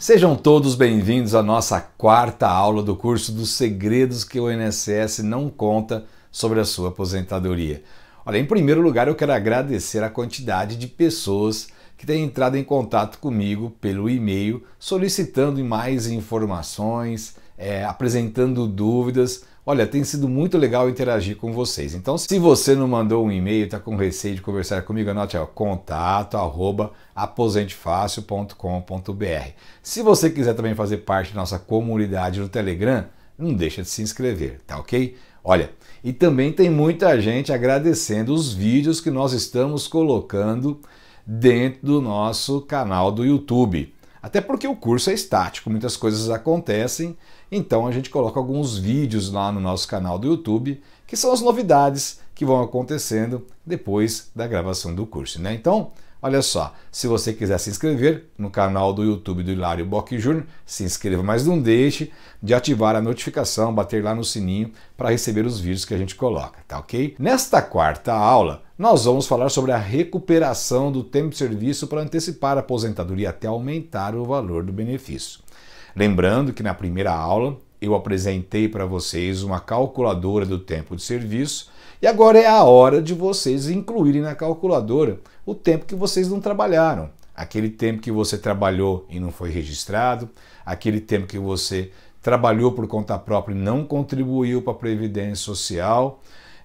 Sejam todos bem-vindos à nossa quarta aula do curso dos segredos que o INSS não conta sobre a sua aposentadoria. Olha, em primeiro lugar, eu quero agradecer a quantidade de pessoas que tem entrado em contato comigo pelo e-mail solicitando mais informações, é, apresentando dúvidas. Olha, tem sido muito legal interagir com vocês. Então, se você não mandou um e-mail, está com receio de conversar comigo, anote ó, contato arroba aposentefácil.com.br. Se você quiser também fazer parte da nossa comunidade no Telegram, não deixa de se inscrever, tá ok? Olha, e também tem muita gente agradecendo os vídeos que nós estamos colocando dentro do nosso canal do YouTube. Até porque o curso é estático, muitas coisas acontecem, então a gente coloca alguns vídeos lá no nosso canal do YouTube, que são as novidades que vão acontecendo depois da gravação do curso, né? Então, olha só, se você quiser se inscrever no canal do YouTube do Hilário Bock Jr., se inscreva, mas não deixe de ativar a notificação, bater lá no sininho para receber os vídeos que a gente coloca, tá OK? Nesta quarta aula, nós vamos falar sobre a recuperação do tempo de serviço para antecipar a aposentadoria até aumentar o valor do benefício. Lembrando que na primeira aula eu apresentei para vocês uma calculadora do tempo de serviço e agora é a hora de vocês incluírem na calculadora o tempo que vocês não trabalharam. Aquele tempo que você trabalhou e não foi registrado, aquele tempo que você trabalhou por conta própria e não contribuiu para a Previdência Social,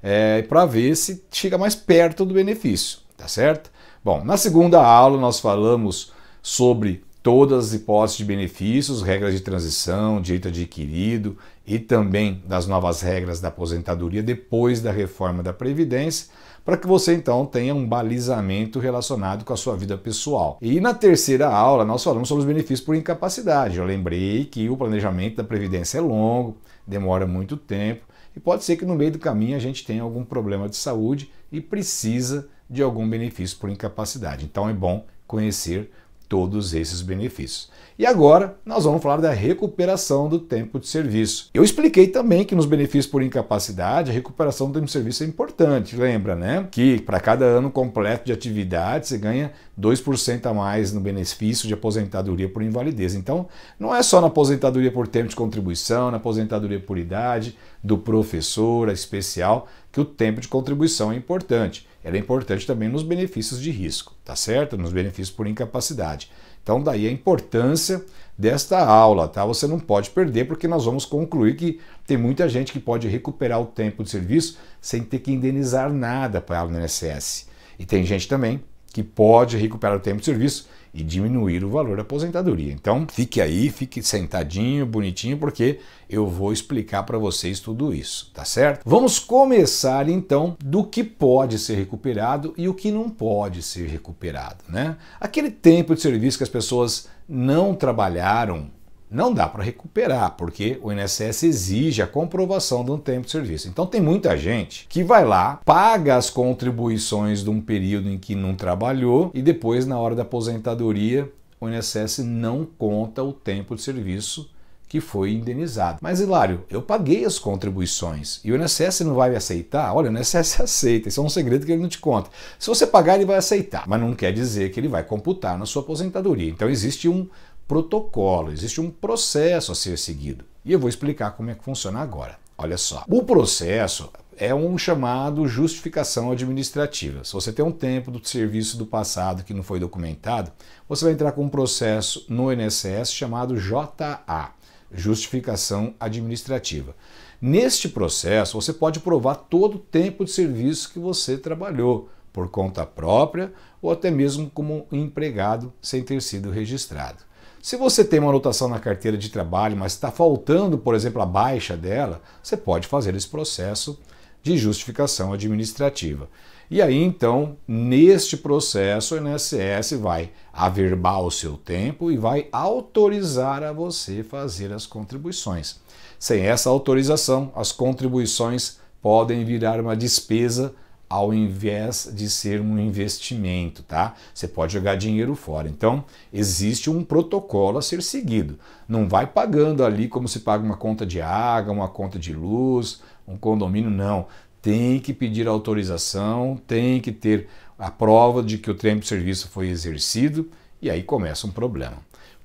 é, para ver se chega mais perto do benefício, tá certo? Bom, na segunda aula nós falamos sobre todas as hipóteses de benefícios, regras de transição, direito adquirido e também das novas regras da aposentadoria depois da reforma da Previdência, para que você então tenha um balizamento relacionado com a sua vida pessoal. E na terceira aula nós falamos sobre os benefícios por incapacidade. Eu lembrei que o planejamento da Previdência é longo, demora muito tempo e pode ser que no meio do caminho a gente tenha algum problema de saúde e precisa de algum benefício por incapacidade. Então é bom conhecer todos esses benefícios. E agora nós vamos falar da recuperação do tempo de serviço. Eu expliquei também que nos benefícios por incapacidade, a recuperação do tempo de serviço é importante, lembra, né? Que para cada ano completo de atividade você ganha 2% a mais no benefício de aposentadoria por invalidez. Então, não é só na aposentadoria por tempo de contribuição, na aposentadoria por idade, do professor, especial, que o tempo de contribuição é importante. Ela é importante também nos benefícios de risco, tá certo? Nos benefícios por incapacidade. Então, daí a importância desta aula, tá? Você não pode perder, porque nós vamos concluir que tem muita gente que pode recuperar o tempo de serviço sem ter que indenizar nada para o INSS. E tem gente também que pode recuperar o tempo de serviço e diminuir o valor da aposentadoria. Então, fique aí, fique sentadinho, bonitinho, porque eu vou explicar para vocês tudo isso, tá certo? Vamos começar então do que pode ser recuperado e o que não pode ser recuperado, né? Aquele tempo de serviço que as pessoas não trabalharam não dá para recuperar, porque o INSS exige a comprovação de um tempo de serviço. Então tem muita gente que vai lá, paga as contribuições de um período em que não trabalhou e depois na hora da aposentadoria o INSS não conta o tempo de serviço que foi indenizado. Mas Hilário, eu paguei as contribuições e o INSS não vai aceitar? Olha, o INSS aceita, isso é um segredo que ele não te conta. Se você pagar, ele vai aceitar, mas não quer dizer que ele vai computar na sua aposentadoria. Então existe um protocolo, existe um processo a ser seguido. E eu vou explicar como é que funciona agora. Olha só. O processo é um chamado justificação administrativa. Se você tem um tempo do serviço do passado que não foi documentado, você vai entrar com um processo no INSS chamado JA, justificação administrativa. Neste processo, você pode provar todo o tempo de serviço que você trabalhou por conta própria ou até mesmo como empregado sem ter sido registrado. Se você tem uma anotação na carteira de trabalho, mas está faltando, por exemplo, a baixa dela, você pode fazer esse processo de justificação administrativa. E aí, então, neste processo, o INSS vai averbar o seu tempo e vai autorizar a você fazer as contribuições. Sem essa autorização, as contribuições podem virar uma despesa ao invés de ser um investimento, tá? Você pode jogar dinheiro fora. Então, existe um protocolo a ser seguido. Não vai pagando ali como se paga uma conta de água, uma conta de luz, um condomínio, não. Tem que pedir autorização, tem que ter a prova de que o tempo de serviço foi exercido e aí começa um problema.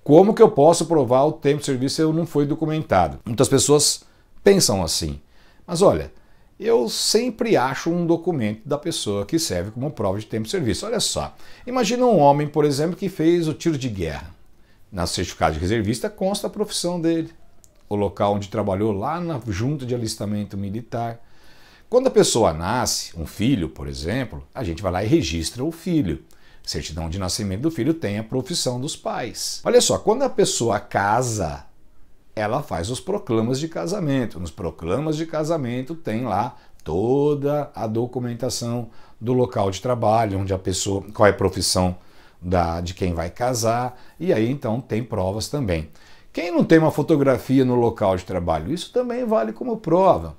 Como que eu posso provar o tempo de serviço se eu não foi documentado? Muitas pessoas pensam assim. Mas olha, eu sempre acho um documento da pessoa que serve como prova de tempo de serviço. Olha só, imagina um homem, por exemplo, que fez o tiro de guerra. Na certificado de reservista consta a profissão dele, o local onde trabalhou lá na junta de alistamento militar. Quando a pessoa nasce, um filho, por exemplo, a gente vai lá e registra o filho. Certidão de nascimento do filho tem a profissão dos pais. Olha só, quando a pessoa casa, ela faz os proclamas de casamento. Nos proclamas de casamento tem lá toda a documentação do local de trabalho, onde a pessoa, qual é a profissão da, de quem vai casar, e aí então tem provas também. Quem não tem uma fotografia no local de trabalho, isso também vale como prova.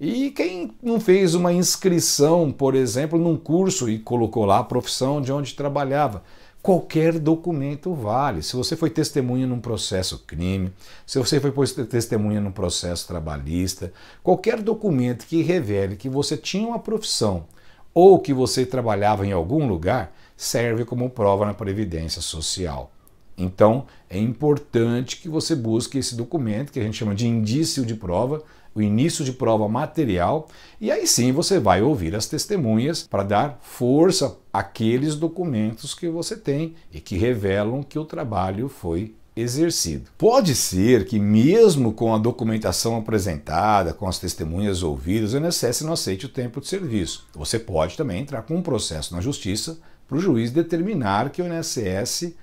E quem não fez uma inscrição, por exemplo, num curso e colocou lá a profissão de onde trabalhava, qualquer documento vale. Se você foi testemunha num processo crime, se você foi testemunha num processo trabalhista, qualquer documento que revele que você tinha uma profissão ou que você trabalhava em algum lugar serve como prova na Previdência Social. Então, é importante que você busque esse documento, que a gente chama de indício de prova, o início de prova material, e aí sim você vai ouvir as testemunhas para dar força àqueles documentos que você tem e que revelam que o trabalho foi exercido. Pode ser que, mesmo com a documentação apresentada, com as testemunhas ouvidas, o INSS não aceite o tempo de serviço. Você pode também entrar com um processo na justiça para o juiz determinar que o INSS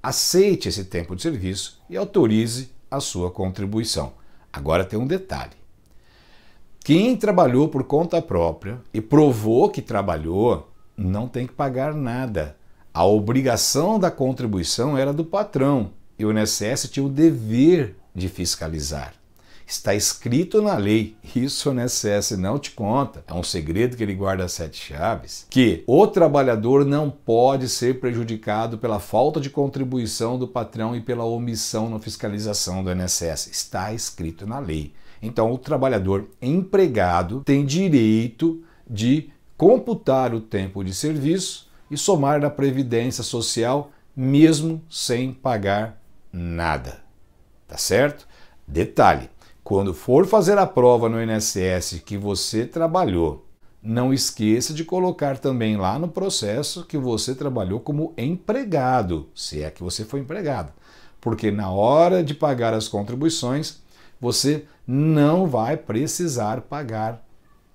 aceite esse tempo de serviço e autorize a sua contribuição. Agora tem um detalhe: quem trabalhou por conta própria e provou que trabalhou não tem que pagar nada. A obrigação da contribuição era do patrão e o INSS tinha o dever de fiscalizar. Está escrito na lei, isso o INSS não te conta, é um segredo que ele guarda sete chaves, que o trabalhador não pode ser prejudicado pela falta de contribuição do patrão e pela omissão na fiscalização do INSS. Está escrito na lei. Então, o trabalhador empregado tem direito de computar o tempo de serviço e somar na previdência social, mesmo sem pagar nada. Tá certo? Detalhe: quando for fazer a prova no INSS que você trabalhou não esqueça de colocar também lá no processo que você trabalhou como empregado, se é que você foi empregado. Porque na hora de pagar as contribuições, você não vai precisar pagar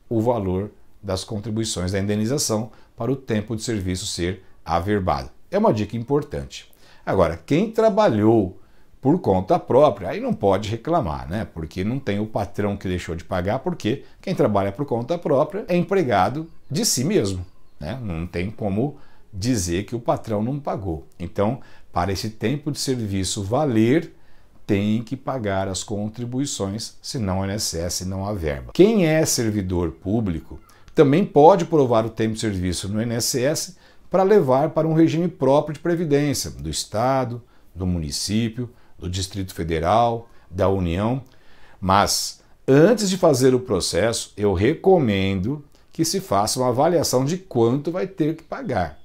o valor das contribuições da indenização para o tempo de serviço ser averbado. É uma dica importante. Agora, quem trabalhou por conta própria, aí não pode reclamar, né? Porque não tem o patrão que deixou de pagar, porque quem trabalha por conta própria é empregado de si mesmo, né? Não tem como dizer que o patrão não pagou. Então, para esse tempo de serviço valer, tem que pagar as contribuições, senão o INSS não há verba. Quem é servidor público também pode provar o tempo de serviço no INSS para levar para um regime próprio de previdência do estado, do município, do Distrito Federal, da União, mas antes de fazer o processo, eu recomendo que se faça uma avaliação de quanto vai ter que pagar.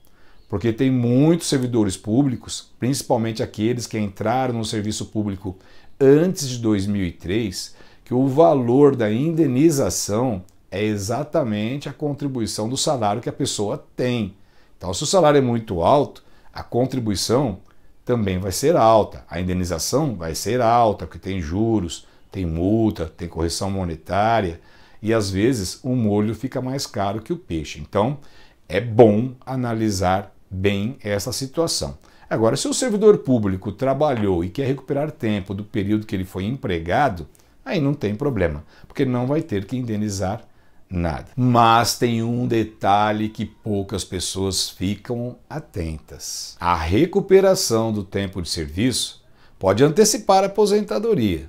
Porque tem muitos servidores públicos, principalmente aqueles que entraram no serviço público antes de 2003, que o valor da indenização é exatamente a contribuição do salário que a pessoa tem. Então, se o salário é muito alto, a contribuição também vai ser alta, a indenização vai ser alta, porque tem juros, tem multa, tem correção monetária e às vezes o molho fica mais caro que o peixe. Então, é bom analisar bem essa situação. Agora, se o servidor público trabalhou e quer recuperar tempo do período que ele foi empregado, aí não tem problema, porque não vai ter que indenizar nada. Mas tem um detalhe que poucas pessoas ficam atentas: a recuperação do tempo de serviço pode antecipar a aposentadoria,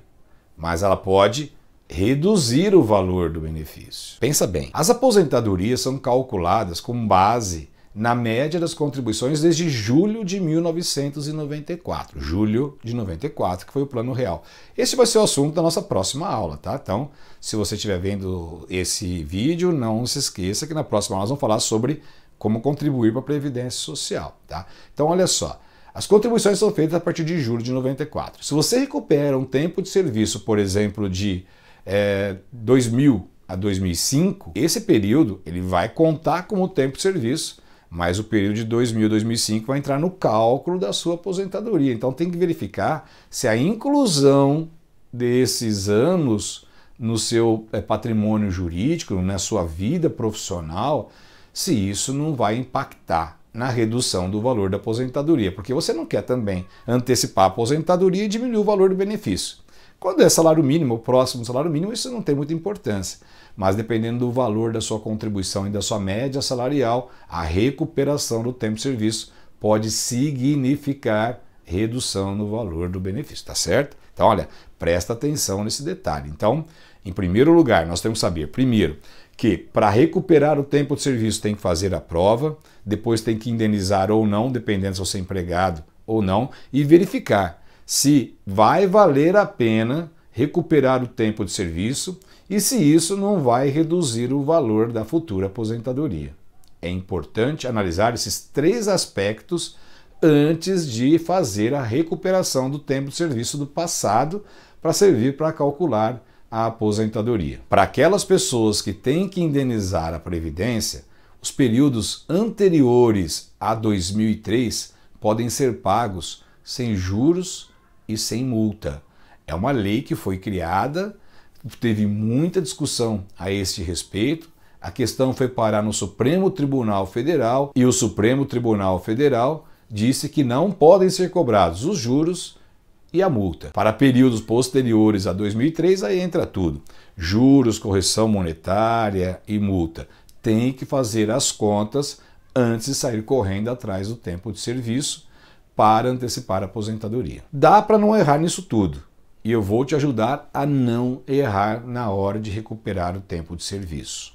mas ela pode reduzir o valor do benefício. Pensa bem, as aposentadorias são calculadas com base na média das contribuições desde julho de 1994. Julho de 94, que foi o Plano Real. Esse vai ser o assunto da nossa próxima aula, tá? Então, se você estiver vendo esse vídeo, não se esqueça que na próxima aula nós vamos falar sobre como contribuir para a Previdência Social, tá? Então, olha só. As contribuições são feitas a partir de julho de 94. Se você recupera um tempo de serviço, por exemplo, de é, eh, 2000 a 2005, esse período ele vai contar como tempo de serviço mas o período de 2000 2005 vai entrar no cálculo da sua aposentadoria. Então tem que verificar se a inclusão desses anos no seu eh, patrimônio jurídico, na sua vida profissional, se isso não vai impactar na redução do valor da aposentadoria, porque você não quer também antecipar a aposentadoria e diminuir o valor do benefício. Quando é salário mínimo ou próximo do salário mínimo, isso não tem muita importância. Mas dependendo do valor da sua contribuição e da sua média salarial, a recuperação do tempo de serviço pode significar redução no valor do benefício, tá certo? Então, olha, presta atenção nesse detalhe. Então, em primeiro lugar, nós temos que saber, primeiro, que para recuperar o tempo de serviço tem que fazer a prova, depois tem que indenizar ou não, dependendo se você é empregado ou não, e verificar se vai valer a pena recuperar o tempo de serviço e se isso não vai reduzir o valor da futura aposentadoria. É importante analisar esses três aspectos antes de fazer a recuperação do tempo de serviço do passado para servir para calcular a aposentadoria. Para aquelas pessoas que têm que indenizar a previdência, os períodos anteriores a 2003 podem ser pagos sem juros e sem multa. É uma lei que foi criada, teve muita discussão a este respeito. A questão foi parar no Supremo Tribunal Federal e o Supremo Tribunal Federal disse que não podem ser cobrados os juros e a multa. Para períodos posteriores a 2003, aí entra tudo: juros, correção monetária e multa. Tem que fazer as contas antes de sair correndo atrás do tempo de serviço para antecipar a aposentadoria. Dá para não errar nisso tudo e eu vou te ajudar a não errar na hora de recuperar o tempo de serviço.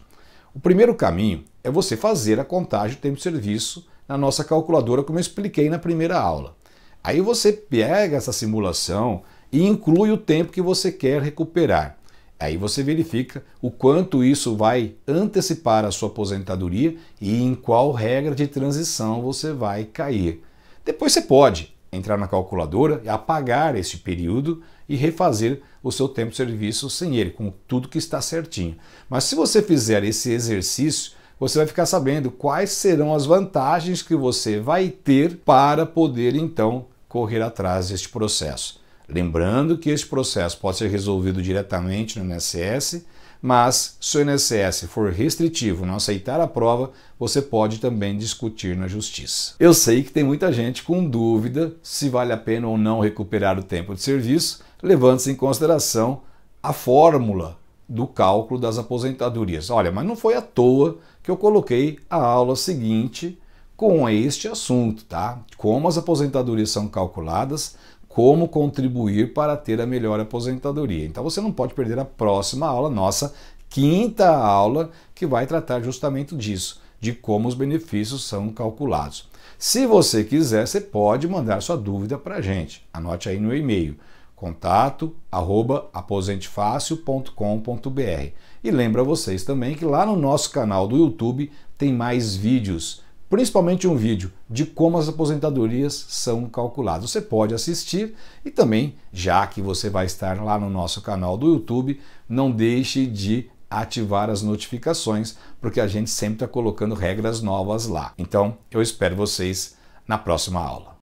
O primeiro caminho é você fazer a contagem do tempo de serviço na nossa calculadora, como eu expliquei na primeira aula. Aí você pega essa simulação e inclui o tempo que você quer recuperar. Aí você verifica o quanto isso vai antecipar a sua aposentadoria e em qual regra de transição você vai cair. Depois você pode entrar na calculadora e apagar este período e refazer o seu tempo de serviço sem ele, com tudo que está certinho. Mas se você fizer esse exercício, você vai ficar sabendo quais serão as vantagens que você vai ter para poder então correr atrás deste processo. Lembrando que este processo pode ser resolvido diretamente no NSS mas se o INSS for restritivo, não aceitar a prova, você pode também discutir na justiça. Eu sei que tem muita gente com dúvida se vale a pena ou não recuperar o tempo de serviço, levando-se em consideração a fórmula do cálculo das aposentadorias. Olha, mas não foi à toa que eu coloquei a aula seguinte com este assunto, tá? Como as aposentadorias são calculadas, como contribuir para ter a melhor aposentadoria. Então você não pode perder a próxima aula, nossa quinta aula, que vai tratar justamente disso, de como os benefícios são calculados. Se você quiser, você pode mandar sua dúvida para a gente. Anote aí no e-mail contato arroba aposentefácil.com.br. E lembra vocês também que lá no nosso canal do YouTube tem mais vídeos principalmente um vídeo de como as aposentadorias são calculadas. Você pode assistir e também, já que você vai estar lá no nosso canal do YouTube, não deixe de ativar as notificações, porque a gente sempre está colocando regras novas lá. Então, eu espero vocês na próxima aula.